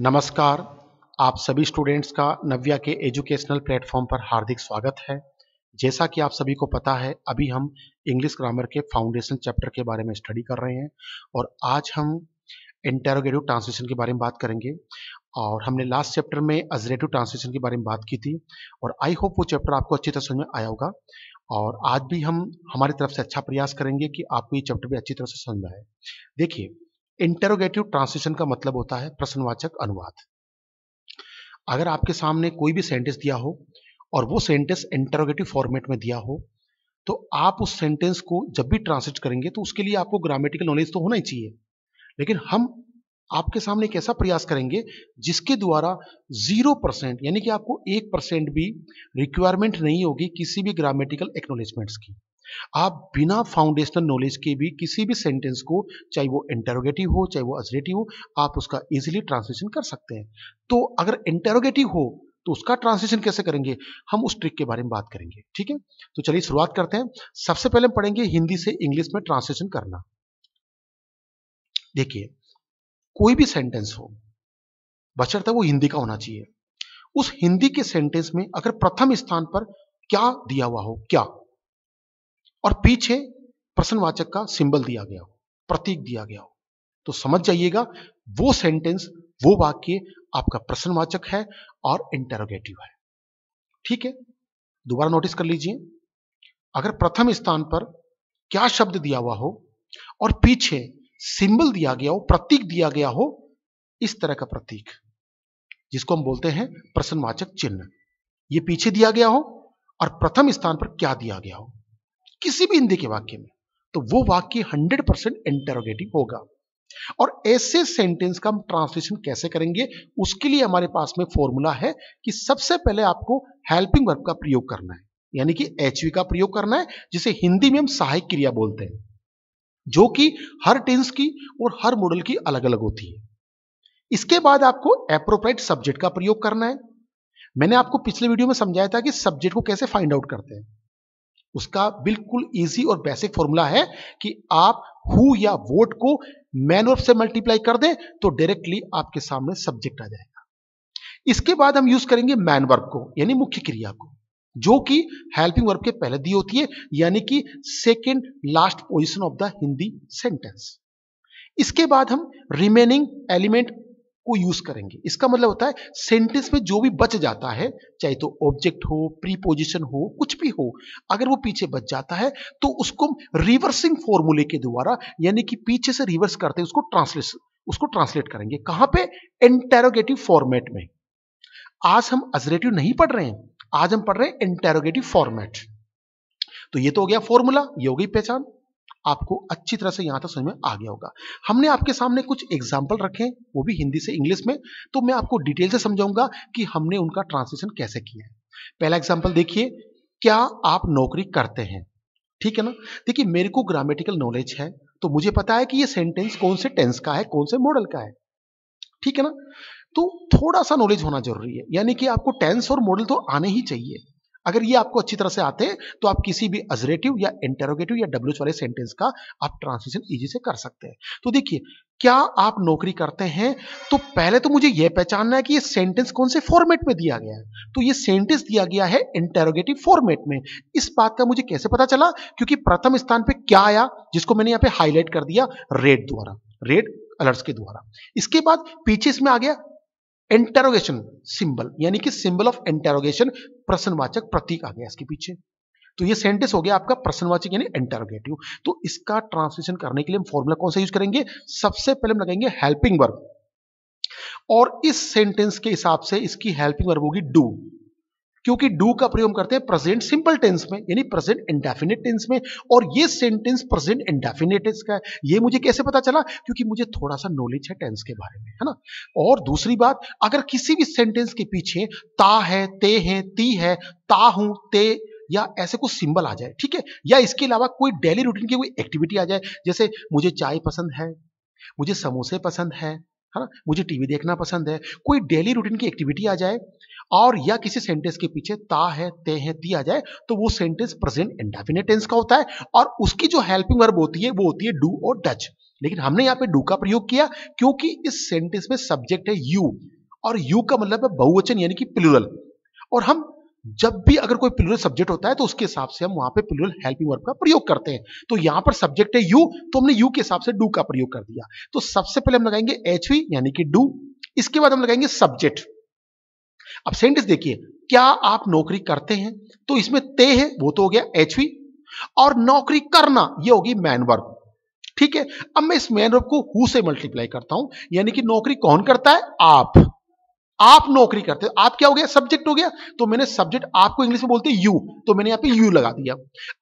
नमस्कार आप सभी स्टूडेंट्स का नव्या के एजुकेशनल प्लेटफॉर्म पर हार्दिक स्वागत है जैसा कि आप सभी को पता है अभी हम इंग्लिश ग्रामर के फाउंडेशन चैप्टर के बारे में स्टडी कर रहे हैं और आज हम इंटेरोगेटिव ट्रांसलेशन के बारे में बात करेंगे और हमने लास्ट चैप्टर में अजरेटिव ट्रांसलेशन के बारे में बात की थी और आई होप वो चैप्टर आपको अच्छी तरह समझ में आया होगा और आज भी हम हमारी तरफ से अच्छा प्रयास करेंगे कि आपको ये चैप्टर भी अच्छी तरह से समझ में आए देखिए इंटरोगेटिव ट्रांसलेशन का मतलब होता है प्रश्नवाचक अनुवाद अगर आपके सामने कोई भी सेंटेंस दिया हो और वो सेंटेंस इंटरोगेटिव फॉर्मेट में दिया हो तो आप उस सेंटेंस को जब भी ट्रांसलेट करेंगे तो उसके लिए आपको ग्रामेटिकल नॉलेज तो होना ही चाहिए लेकिन हम आपके सामने एक ऐसा प्रयास करेंगे जिसके द्वारा जीरो परसेंट यानी कि आपको एक परसेंट भी रिक्वायरमेंट नहीं होगी किसी भी ग्रामेटिकल एक्नोलेजमेंट्स की आप बिना फाउंडेशनल नॉलेज के भी किसी भी सेंटेंस को चाहे वो इंटेरोगेटिव हो चाहे वो अजरेटिव हो आप उसका इजीली ट्रांसलेशन कर सकते हैं तो अगर इंटेरोगेटिव हो तो उसका ट्रांसलेशन कैसे करेंगे हम उस ट्रिक के बारे में बात करेंगे ठीक है तो चलिए शुरुआत करते हैं सबसे पहले हम पढ़ेंगे हिंदी से इंग्लिश में ट्रांसलेशन करना देखिए कोई भी सेंटेंस हो बशर्ते वो हिंदी का होना चाहिए उस हिंदी के सेंटेंस में अगर प्रथम स्थान पर क्या दिया हुआ हो क्या और पीछे प्रश्नवाचक का सिंबल दिया गया हो प्रतीक दिया गया हो तो समझ जाइएगा वो सेंटेंस वो वाक्य आपका प्रश्नवाचक है और इंटेरोगेटिव है ठीक है दोबारा नोटिस कर लीजिए अगर प्रथम स्थान पर क्या शब्द दिया हुआ हो और पीछे सिंबल दिया गया हो प्रतीक दिया गया हो इस तरह का प्रतीक जिसको हम बोलते हैं प्रश्नवाचक चिन्ह ये पीछे दिया गया हो और प्रथम स्थान पर क्या दिया गया हो किसी भी हिंदी के वाक्य में तो वो वाक्य 100 परसेंट इंटरोगेटिव होगा और ऐसे सेंटेंस का हम ट्रांसलेशन कैसे करेंगे उसके लिए हमारे पास में फॉर्मूला है कि सबसे पहले आपको हेल्पिंग वर्ब का प्रयोग करना है यानी कि एच का प्रयोग करना है जिसे हिंदी में हम सहायक क्रिया बोलते हैं जो कि हर टेंस की और हर मॉडल की अलग अलग होती है इसके बाद आपको एप्रोप्राइट सब्जेक्ट का प्रयोग करना है मैंने आपको पिछले वीडियो में समझाया था कि सब्जेक्ट को कैसे फाइंड आउट करते हैं उसका बिल्कुल इजी और बेसिक फॉर्मूला है कि आप हु या वोट को मैन ऑफ से मल्टीप्लाई कर दें तो डायरेक्टली आपके सामने सब्जेक्ट आ जाएगा इसके बाद हम यूज करेंगे मैन वर्ब को यानी मुख्य क्रिया को जो कि हेल्पिंग वर्ब के पहले दी होती है यानी कि second last position of the Hindi sentence इसके बाद हम रिमेनिंग एलिमेंट को यूज करेंगे इसका मतलब होता है सेंटेंस में जो भी बच जाता है चाहे तो ऑब्जेक्ट हो प्रीपोजिशन हो कुछ भी हो अगर वो पीछे बच जाता है तो उसको रिवर्सिंग फॉर्मूले के द्वारा यानी कि पीछे से रिवर्स करते उसको ट्रांसलेट उसको ट्रांसलेट करेंगे कहां पे इंटेरोगेटिव फॉर्मेट में आज हम अजरेटिव नहीं पढ़ रहे हैं आज हम पढ़ रहे हैं इंटेरोगेटिव फॉर्मेट तो ये तो हो गया फॉर्मूला ये हो गई पहचान आपको अच्छी तरह से यहां तक समझ में आ गया होगा हमने आपके सामने कुछ एग्जाम्पल रखे वो भी हिंदी से इंग्लिश में तो मैं आपको डिटेल से समझाऊंगा कि हमने उनका ट्रांसलेशन कैसे किया है पहला एग्जाम्पल देखिए क्या आप नौकरी करते हैं ठीक है ना देखिए मेरे को ग्रामेटिकल नॉलेज है तो मुझे पता है कि ये सेंटेंस कौन से टेंस का है कौन से मॉडल का है ठीक है ना तो थोड़ा सा नॉलेज होना जरूरी है यानी कि आपको टेंस और मॉडल तो आने ही चाहिए अगर ये आपको अच्छी तरह से आते हैं तो आप किसी भी अजरेटिव या इंटेरोगेटिव या डब्ल्यूच वाले सेंटेंस का आप ट्रांसलेशन ईजी से कर सकते हैं तो देखिए क्या आप नौकरी करते हैं तो पहले तो मुझे यह पहचानना है कि ये सेंटेंस कौन से फॉर्मेट में दिया गया है तो ये सेंटेंस दिया गया है इंटेरोगेटिव फॉर्मेट में इस बात का मुझे कैसे पता चला क्योंकि प्रथम स्थान पे क्या आया जिसको मैंने यहाँ पे हाईलाइट कर दिया रेड द्वारा रेड अलर्ट्स के द्वारा इसके बाद पीछे इसमें आ गया इंटेरोगेशन सिंबल यानी कि सिंबल ऑफ इंटेरोगेशन प्रश्नवाचक प्रतीक आ गया इसके पीछे तो ये सेंटेंस हो गया आपका प्रश्नवाचक यानी इंटेरोगेटिव तो इसका ट्रांसलेशन करने के लिए हम फॉर्मूला कौन सा यूज करेंगे सबसे पहले हम लगाएंगे हेल्पिंग वर्ब और इस सेंटेंस के हिसाब से इसकी हेल्पिंग वर्ब होगी डू क्योंकि डू का प्रयोग करते हैं प्रेजेंट सिंपल टेंस में यानी प्रेजेंट इंडेफिनेट टेंस में और ये सेंटेंस प्रेजेंट इंडेफिनेट का है ये मुझे कैसे पता चला क्योंकि मुझे थोड़ा सा नॉलेज है टेंस के बारे में है ना और दूसरी बात अगर किसी भी सेंटेंस के पीछे ता है ते है ती है ता हूं ते या ऐसे कुछ सिंबल आ जाए ठीक है या इसके अलावा कोई डेली रूटीन की कोई एक्टिविटी आ जाए जैसे मुझे चाय पसंद है मुझे समोसे पसंद है है ना मुझे टीवी देखना पसंद है कोई डेली रूटीन की एक्टिविटी आ जाए और या किसी सेंटेंस के पीछे ता है ते है दिया जाए तो वो सेंटेंस प्रेजेंट इंडेफिनेट टेंस का होता है और उसकी जो हेल्पिंग वर्ब होती है वो होती है डू और डच लेकिन हमने यहाँ पे डू का प्रयोग किया क्योंकि इस सेंटेंस में सब्जेक्ट है यू और यू का मतलब है बहुवचन यानी कि प्लूरल और हम जब भी अगर कोई प्लूरल सब्जेक्ट होता है तो उसके हिसाब से हम वहां पे प्लूरल हेल्पिंग वर्ब का प्रयोग करते हैं तो यहां पर सब्जेक्ट है यू तो हमने यू के हिसाब से डू का प्रयोग कर दिया तो सबसे पहले हम लगाएंगे एच यानी कि डू इसके बाद हम लगाएंगे सब्जेक्ट अब सेंटेंस देखिए क्या आप नौकरी करते हैं तो इसमें ते है वो तो हो गया एचवी और नौकरी करना ये होगी मैन वर्ब ठीक है अब मैं इस मैन वर्ब को हु से मल्टीप्लाई करता हूं यानी कि नौकरी कौन करता है आप आप नौकरी करते हो आप क्या हो गया सब्जेक्ट हो गया तो मैंने सब्जेक्ट आपको इंग्लिश में बोलते हैं यू तो मैंने यहां पे यू लगा दिया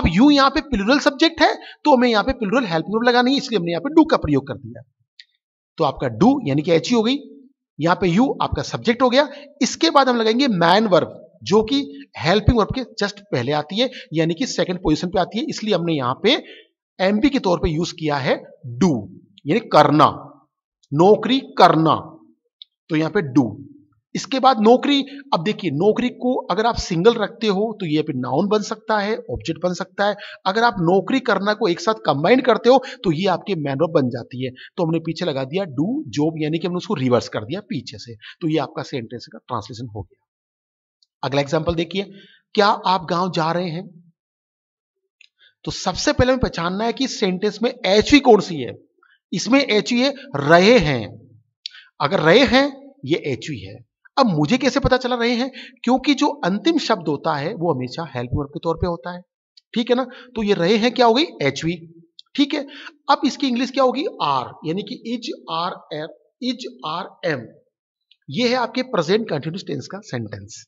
अब यू यहां पे प्लूरल सब्जेक्ट है तो मैं यहां पे प्लूरल हेल्पिंग वर्ब लगा नहीं इसलिए हमने यहां पे डू का प्रयोग कर दिया तो आपका डू यानी कि एच ही हो गई यहां पे यू आपका सब्जेक्ट हो गया इसके बाद हम लगाएंगे मैन वर्ब जो कि हेल्पिंग वर्ब के जस्ट पहले आती है यानी कि सेकंड पोजीशन पे आती है इसलिए हमने यहां पे एम के तौर पे यूज किया है डू यानी करना नौकरी करना तो यहां पे डू इसके बाद नौकरी अब देखिए नौकरी को अगर आप सिंगल रखते हो तो ये फिर नाउन बन सकता है ऑब्जेक्ट बन सकता है अगर आप नौकरी करना को एक साथ कंबाइन करते हो तो ये आपके मैन बन जाती है तो हमने पीछे लगा दिया डू जॉब यानी कि हमने उसको रिवर्स कर दिया पीछे से तो ये आपका सेंटेंस का ट्रांसलेशन हो गया अगला एग्जाम्पल देखिए क्या आप गांव जा रहे हैं तो सबसे पहले हमें पहचानना है कि सेंटेंस में एच ही कौन सी है इसमें एच है रहे हैं अगर रहे हैं ये एच है अब मुझे कैसे पता चला रहे हैं क्योंकि जो अंतिम शब्द होता है वो हमेशा हेल्पिंग वर्ब के तौर पे होता है ठीक है ना तो ये रहे हैं क्या हो गई एच वी ठीक है अब इसकी इंग्लिश क्या होगी आर यानी कि is are am is are am ये है आपके प्रेजेंट कंटिन्यूस टेंस का सेंटेंस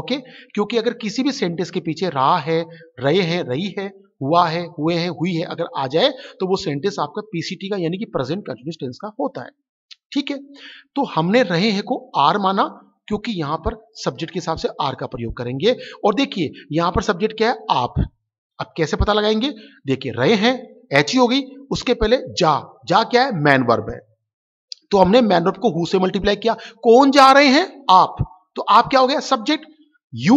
ओके क्योंकि अगर किसी भी सेंटेंस के पीछे रा है रहे हैं रही है हुआ है हुए हैं हुई है अगर आ जाए तो वो सेंटेंस आपका पीसीटी का यानी कि प्रेजेंट कंटिन्यूस टेंस का होता है ठीक है तो हमने रहे हैं को आर माना क्योंकि यहां पर सब्जेक्ट के हिसाब से आर का प्रयोग करेंगे और देखिए यहां पर सब्जेक्ट क्या है आप अब कैसे पता लगाएंगे देखिए रहे हैं एच ही हो गई उसके पहले जा जा क्या है मैन वर्ब है तो हमने मैन वर्ब को हु से मल्टीप्लाई किया कौन जा रहे हैं आप तो आप क्या हो गया सब्जेक्ट यू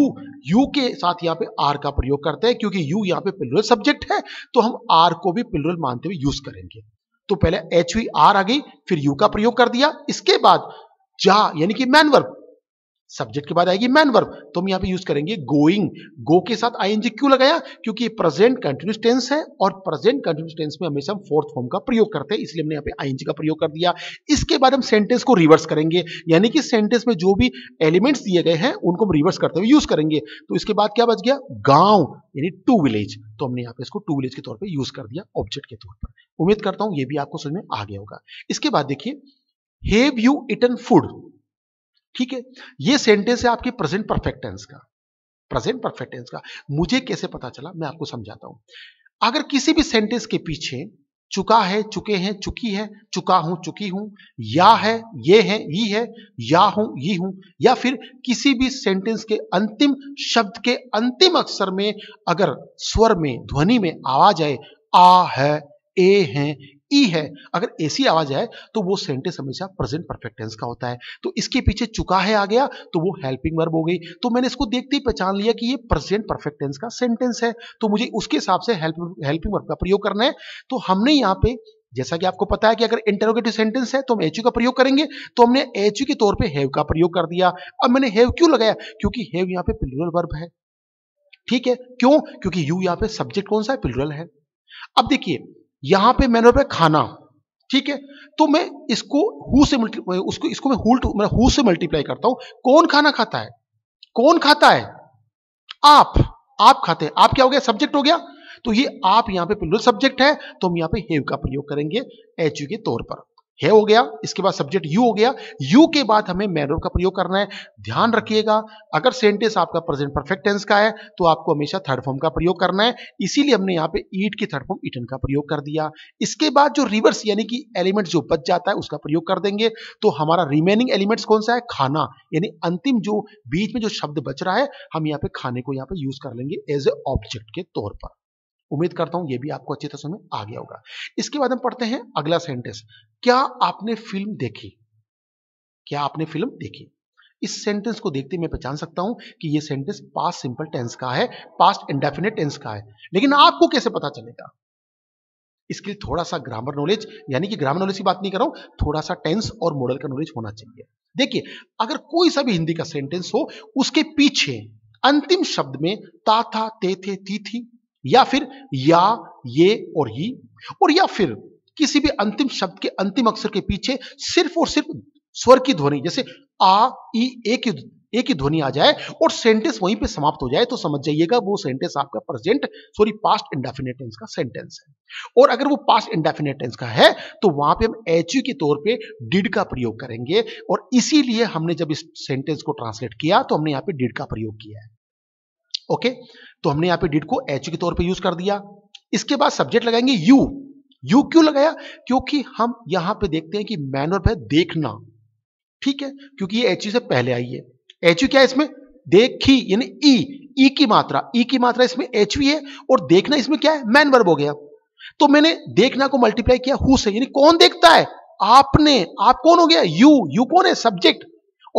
यू के साथ यहां पे आर का प्रयोग करते हैं क्योंकि यू यहां पे पिलरल सब्जेक्ट है तो हम आर को भी पिलरल मानते हुए यूज करेंगे तो पहले एच हुई आर आ गई फिर यू का प्रयोग कर दिया इसके बाद जा यानी कि मैन वर्ब सब्जेक्ट के बाद आएगी मैन वर्ब तो हम यहाँ पे यूज करेंगे गोइंग गो के साथ आईएनजी क्यों लगाया क्योंकि प्रेजेंट कंटिन्यूस टेंस है और प्रेजेंट कंटिन्यूस टेंस में हमेशा हम फोर्थ फॉर्म का प्रयोग करते हैं इसलिए हमने यहाँ पे आईएनजी का प्रयोग कर दिया इसके बाद हम सेंटेंस को रिवर्स करेंगे यानी कि सेंटेंस में जो भी एलिमेंट्स दिए गए हैं उनको हम रिवर्स करते हुए यूज करेंगे तो इसके बाद क्या बच गया गांव यानी टू विलेज तो हमने यहाँ पे इसको टू विलेज के तौर पर यूज कर दिया ऑब्जेक्ट के तौर पर उम्मीद करता हूँ ये भी आपको समझ में आ गया होगा इसके बाद देखिए हैव यू इटन फूड ठीक है ये सेंटेंस है आपके प्रेजेंट परफेक्ट टेंस का प्रेजेंट परफेक्ट टेंस का मुझे कैसे पता चला मैं आपको समझाता हूं अगर किसी भी सेंटेंस के पीछे चुका है चुके हैं चुकी है चुका हूं चुकी हूं या है ये है ई है या हूं ये हूं या फिर किसी भी सेंटेंस के अंतिम शब्द के अंतिम अक्षर में अगर स्वर में ध्वनि में आवाज आए आ है ए है ई e है अगर ऐसी आवाज है तो वो सेंटेंस हमेशा प्रेजेंट परफेक्ट टेंस का होता है तो इसके पीछे चुका है आ गया तो वो हेल्पिंग वर्ब हो गई तो मैंने इसको देखते ही पहचान लिया कि ये प्रेजेंट परफेक्ट टेंस का सेंटेंस है तो मुझे उसके हिसाब से हेल्पिंग वर्ब का प्रयोग करना है तो हमने यहाँ पे जैसा कि आपको पता है कि अगर इंटरोगेटिव सेंटेंस है तो हम एच का प्रयोग करेंगे तो हमने एच के तौर पे हैव का प्रयोग कर दिया अब मैंने हैव क्यों लगाया क्योंकि हैव यहाँ पे प्लूरल वर्ब है ठीक है क्यों क्योंकि यू यहाँ पे सब्जेक्ट कौन सा है प्लूरल है अब देखिए यहां पे मैंने पे खाना ठीक है तो मैं इसको हु से उसको इसको मैं हुल्ट मतलब हु से मल्टीप्लाई करता हूं कौन खाना खाता है कौन खाता है आप आप खाते हैं आप क्या हो गया सब्जेक्ट हो गया तो ये आप यहां पे प्लूरल सब्जेक्ट है तो हम यहां पे हेव का प्रयोग करेंगे एच के तौर पर है हो गया इसके बाद सब्जेक्ट यू हो गया यू के बाद हमें मैनर का प्रयोग करना है ध्यान रखिएगा अगर सेंटेंस आपका प्रेजेंट परफेक्ट टेंस का है तो आपको हमेशा थर्ड फॉर्म का प्रयोग करना है इसीलिए हमने यहाँ पे ईट की थर्ड फॉर्म ईटन का प्रयोग कर दिया इसके बाद जो रिवर्स यानी कि एलिमेंट जो बच जाता है उसका प्रयोग कर देंगे तो हमारा रिमेनिंग एलिमेंट्स कौन सा है खाना यानी अंतिम जो बीच में जो शब्द बच रहा है हम यहाँ पे खाने को यहाँ पे यूज कर लेंगे एज ए ऑब्जेक्ट के तौर पर उम्मीद करता हूं ये भी आपको अच्छी तरह समझ आ गया होगा इसके बाद हम पढ़ते हैं अगला सेंटेंस क्या आपने फिल्म देखी क्या आपने फिल्म देखी इस सेंटेंस को देखते मैं पहचान सकता हूं कि ये सेंटेंस पास्ट सिंपल टेंस का है पास्ट इंडेफिनेट टेंस का है लेकिन आपको कैसे पता चलेगा इसके लिए थोड़ा सा ग्रामर नॉलेज यानी कि ग्रामर नॉलेज की बात नहीं कर रहा हूं थोड़ा सा टेंस और मॉडल का नॉलेज होना चाहिए देखिए अगर कोई सा भी हिंदी का सेंटेंस हो उसके पीछे अंतिम शब्द में ता था ते थे ती थी या फिर या ये और ही और या फिर किसी भी अंतिम शब्द के अंतिम अक्षर के पीछे सिर्फ और सिर्फ स्वर की ध्वनि जैसे आ ई ए की ए की ध्वनि आ जाए और सेंटेंस वहीं पे समाप्त हो जाए तो समझ जाइएगा वो सेंटेंस आपका present sorry past indefinite tense का सेंटेंस है और अगर वो पास्ट इंडेफिनेट टेंस का है तो वहां पे हम एच के तौर पे डिड का प्रयोग करेंगे और इसीलिए हमने जब इस सेंटेंस को ट्रांसलेट किया तो हमने यहाँ पे डिड का प्रयोग किया है ओके तो हमने यहां पे डिड को एच के तौर पे यूज कर दिया इसके बाद सब्जेक्ट लगाएंगे यू यू क्यों लगाया क्योंकि हम यहां पे देखते हैं कि मैन और देखना ठीक है क्योंकि ये एच से पहले आई है एच क्या है इसमें देखी यानी ई e। ई e की मात्रा ई e की मात्रा इसमें एच है और देखना इसमें क्या है मैन वर्ब हो गया तो मैंने देखना को मल्टीप्लाई किया हु से यानी कौन देखता है आपने आप कौन हो गया यू यू कौन है सब्जेक्ट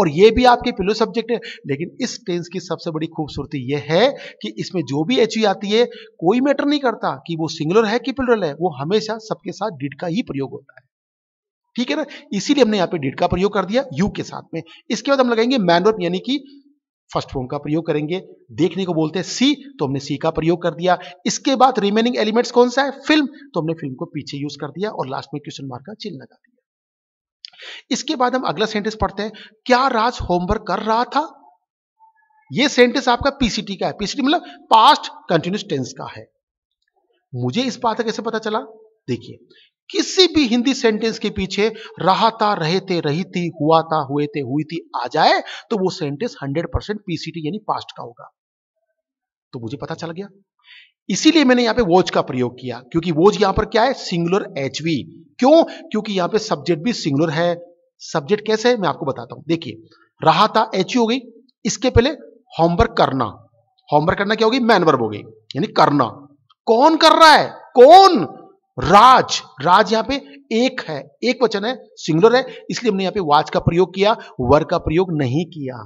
और ये भी आपके पिलो सब्जेक्ट है लेकिन इस टेंस की सबसे बड़ी खूबसूरती ये है कि इसमें जो भी एच आती है कोई मैटर नहीं करता कि वो सिंगुलर है कि प्लुरल है वो हमेशा सबके साथ डिड का ही प्रयोग होता है ठीक है ना इसीलिए हमने यहाँ पे डिड का प्रयोग कर दिया यू के साथ में इसके बाद हम लगाएंगे मैनवर यानी कि फर्स्ट फॉर्म का प्रयोग करेंगे देखने को बोलते हैं सी तो हमने सी का प्रयोग कर दिया इसके बाद रिमेनिंग एलिमेंट्स कौन सा है फिल्म तो हमने फिल्म को पीछे यूज कर दिया और लास्ट में क्वेश्चन मार्क का चिन्ह लगा दिया इसके बाद हम अगला सेंटेंस पढ़ते हैं क्या राज होमवर्क कर रहा था यह सेंटेंस आपका पीसीटी का है पीसीटी मतलब पास्ट कंटिन्यूस टेंस का है मुझे इस बात का कैसे पता चला देखिए किसी भी हिंदी सेंटेंस के पीछे रहा था रहे थे रही थी हुआ था हुए थे हुई थी आ जाए तो वो सेंटेंस 100 परसेंट पीसीटी यानी पास्ट का होगा तो मुझे पता चल गया इसीलिए मैंने यहां पे वोज का प्रयोग किया क्योंकि वोज यहां पर क्या है सिंगुलर एच वी क्यों क्योंकि यहां पे सब्जेक्ट भी सिंगुलर है सब्जेक्ट कैसे है मैं आपको बताता हूं देखिए रहा था एच हो गई इसके पहले होमवर्क करना होमवर्क करना क्या होगी मैनवर्ब हो गई यानी करना कौन कर रहा है कौन राज राज यहां पे एक है एक वचन है सिंगुलर है इसलिए हमने यहां पे वाच का प्रयोग किया वर का प्रयोग नहीं किया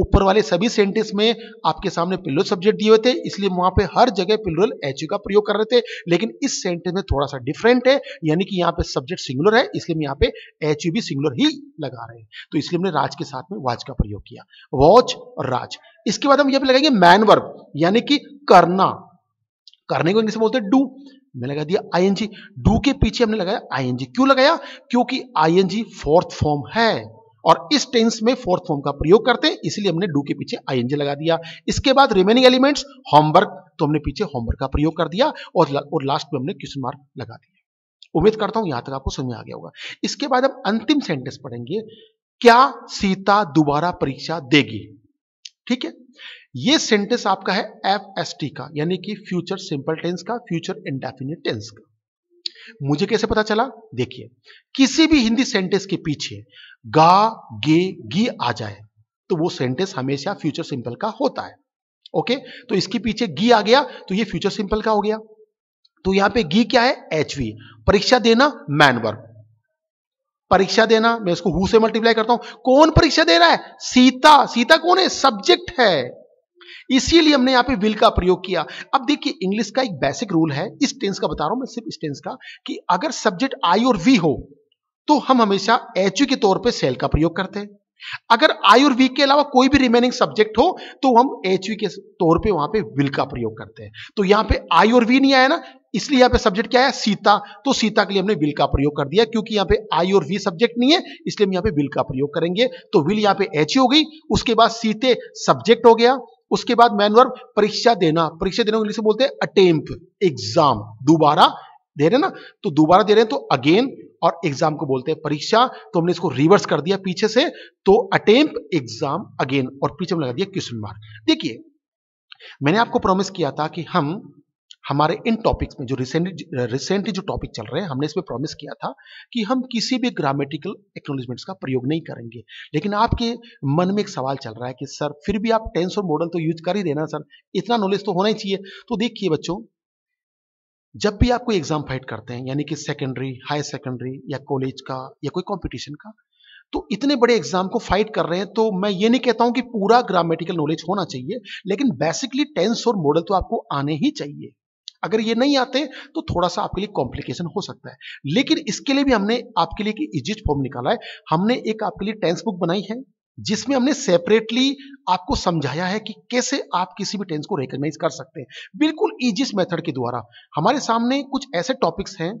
ऊपर वाले सभी सेंटेंस में आपके सामने पिल्लो सब्जेक्ट दिए हुए थे इसलिए वहां पे हर जगह पिल्लोल एच का प्रयोग कर रहे थे लेकिन इस सेंटेंस में थोड़ा सा डिफरेंट है यानी कि यहाँ पे सब्जेक्ट सिंगुलर है इसलिए हम यहाँ पे एच भी सिंगुलर ही लगा रहे हैं तो इसलिए हमने राज के साथ में वाच का प्रयोग किया वॉच और राज इसके बाद हम यहाँ पे लगाएंगे मैन वर्ब यानी कि करना करने को इंग्लिश बोलते हैं डू मैंने लगा दिया आई डू के पीछे हमने लगाया आई क्यों लगाया क्योंकि आई फोर्थ फॉर्म है और इस टेंस में फोर्थ फॉर्म का प्रयोग करते हैं इसलिए हमने डू के पीछे आईएनजी लगा दिया इसके बाद रिमेनिंग एलिमेंट्स होमवर्क तो हमने पीछे होमवर्क का प्रयोग कर दिया और ला, और लास्ट में हमने क्वेश्चन मार्क लगा दिया उम्मीद करता हूं यहां तक आपको समझ आ गया होगा इसके बाद हम अंतिम सेंटेंस पढ़ेंगे क्या सीता दोबारा परीक्षा देगी ठीक है ये सेंटेंस आपका है एफ एस टी का यानी कि फ्यूचर सिंपल टेंस का फ्यूचर इंडेफिनिट टेंस का मुझे कैसे पता चला देखिए किसी भी हिंदी सेंटेंस के पीछे गा गे गी आ जाए तो वो सेंटेंस हमेशा फ्यूचर सिंपल का होता है ओके तो इसके पीछे गी आ गया तो ये फ्यूचर सिंपल का हो गया तो यहां पे गी क्या है एच वी परीक्षा देना मैन वर्ब परीक्षा देना मैं इसको हु से मल्टीप्लाई करता हूं कौन परीक्षा दे रहा है सीता सीता कौन है सब्जेक्ट है इसीलिए हमने यहां पे विल का प्रयोग किया अब देखिए इंग्लिश का एक बेसिक रूल है इस टेंस का बता रहा हूं मैं सिर्फ इस टेंस का कि अगर सब्जेक्ट आई और वी हो तो हम हमेशा एच के तौर पे सेल का प्रयोग करते हैं अगर आई और वी के अलावा कोई भी रिमेनिंग सब्जेक्ट हो तो हम एच के तौर पे वहां पे विल का प्रयोग करते हैं तो यहां पे आई और वी नहीं आया ना इसलिए यहां पे सब्जेक्ट क्या है सीता तो सीता के लिए हमने विल का प्रयोग कर दिया क्योंकि यहां पे आई और वी सब्जेक्ट नहीं है इसलिए हम यहां पे विल का प्रयोग करेंगे तो विल यहां पे एच हो गई उसके बाद सीते सब्जेक्ट हो गया उसके बाद मैनवर परीक्षा देना परीक्षा देना बोलते हैं अटेम्प एग्जाम दोबारा दे रहे ना तो दोबारा दे रहे हैं तो अगेन और एग्जाम को बोलते हैं परीक्षा तो हमने इसको रिवर्स कर दिया पीछे से तो अटेम्प एग्जाम अगेन और पीछे में लगा दिया क्वेश्चन मार्क देखिए मैंने आपको प्रॉमिस किया था कि हम हमारे इन टॉपिक्स में जो रिसेंटली रिसेंटली जो टॉपिक चल रहे हैं हमने इसमें प्रॉमिस किया था कि हम किसी भी ग्रामेटिकल एक्नोलिजमेंट्स का प्रयोग नहीं करेंगे लेकिन आपके मन में एक सवाल चल रहा है कि सर फिर भी आप टेंस और मॉडल तो यूज कर ही देना सर इतना नॉलेज तो होना ही चाहिए तो देखिए बच्चों जब भी आप कोई एग्जाम फाइट करते हैं यानी कि सेकेंडरी हायर सेकेंडरी या कॉलेज का या कोई कॉम्पिटिशन का तो इतने बड़े एग्जाम को फाइट कर रहे हैं तो मैं ये नहीं कहता हूं कि पूरा ग्रामेटिकल नॉलेज होना चाहिए लेकिन बेसिकली टेंस और मॉडल तो आपको आने ही चाहिए अगर ये नहीं आते तो थोड़ा सा आपके लिए कॉम्प्लिकेशन हो सकता है लेकिन इसके लिए भी हमने आपके लिए एक इजिट फॉर्म निकाला है हमने एक आपके लिए टेंस बुक बनाई है जिसमें हमने सेपरेटली आपको समझाया है कि कैसे आप किसी भी टेंस को रिकग्नाइज कर सकते हैं बिल्कुल ईजिस मेथड के द्वारा हमारे सामने कुछ ऐसे टॉपिक्स हैं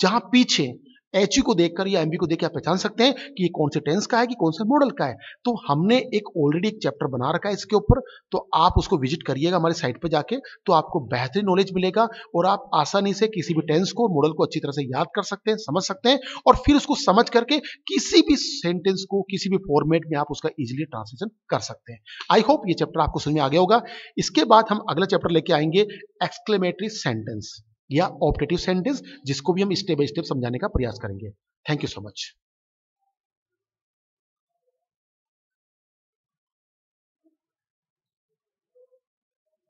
जहां पीछे एच को देखकर या एमबी को देखकर आप पहचान सकते हैं कि ये कौन से टेंस का है कि कौन से मॉडल का है तो हमने एक ऑलरेडी एक चैप्टर बना रखा है इसके ऊपर तो आप उसको विजिट करिएगा हमारे साइट पर जाके तो आपको बेहतरीन नॉलेज मिलेगा और आप आसानी से किसी भी टेंस को मॉडल को अच्छी तरह से याद कर सकते हैं समझ सकते हैं और फिर उसको समझ करके किसी भी सेंटेंस को किसी भी फॉर्मेट में आप उसका इजिली ट्रांसलेशन कर सकते हैं आई होप ये चैप्टर आपको समझ में आ गया होगा इसके बाद हम अगला चैप्टर लेके आएंगे एक्सक्लेमेटरी सेंटेंस या ऑपरेटिव सेंटेंस जिसको भी हम स्टेप बाय स्टेप समझाने का प्रयास करेंगे थैंक यू सो मच